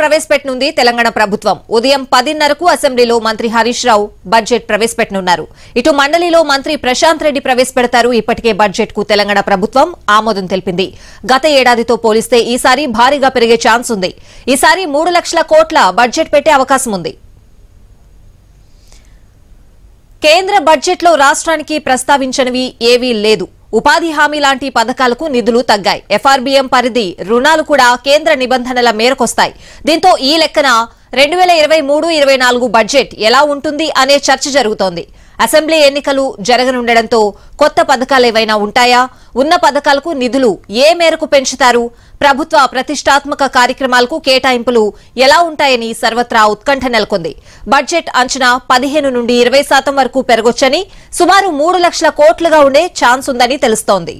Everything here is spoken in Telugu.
ప్రవేశపెట్టనుంది తెలంగాణ ప్రభుత్వం ఉదయం పదిన్నరకు అసెంబ్లీలో మంత్రి హరీష్ రావు బడ్జెట్ ప్రవేశపెట్టనున్నారు ఇటు మండలిలో మంత్రి ప్రశాంత్ రెడ్డి ప్రవేశపెడతారు ఇప్పటికే బడ్జెట్ కు తెలంగాణ ప్రభుత్వం ఆమోదం తెలిపింది గత ఏడాదితో పోలిస్తే ఈసారి భారీగా పెరిగే ఛాన్స్ ఉంది ఈసారి మూడు లక్షల కోట్ల బడ్జెట్ పెట్టే అవకాశం ఉంది కేంద్ర బడ్జెట్లో రాష్ట్రానికి ప్రస్తావించనివి ఏవీ లేదు ఉపాధి హామీ లాంటి పథకాలకు నిధులు తగ్గాయి ఎఫ్ఆర్బీఎం పరిధి రుణాలు కూడా కేంద్ర నిబంధనల మేరకొస్తాయి దీంతో ఈ లెక్కన రెండు వేల ఇరవై మూడు ఇరవై నాలుగు బడ్జెట్ ఎలా ఉంటుంది అనే చర్చ జరుగుతోంది అసెంబ్లీ ఎన్నికలు జరగనుండడంతో కొత్త పథకాలు ఏవైనా ఉంటాయా ఉన్న పథకాలకు నిధులు ఏ మేరకు పెంచుతారు ప్రభుత్వ ప్రతిష్టాత్మక కార్యక్రమాలకు కేటాయింపులు ఎలా ఉంటాయని సర్వత్రా ఉత్కంఠ నెలకొంది బడ్జెట్ అంచనా పదిహేను నుండి ఇరవై శాతం వరకు పెరగొచ్చని సుమారు మూడు లక్షల కోట్లుగా ఉండే ఛాన్స్ ఉందని తెలుస్తోంది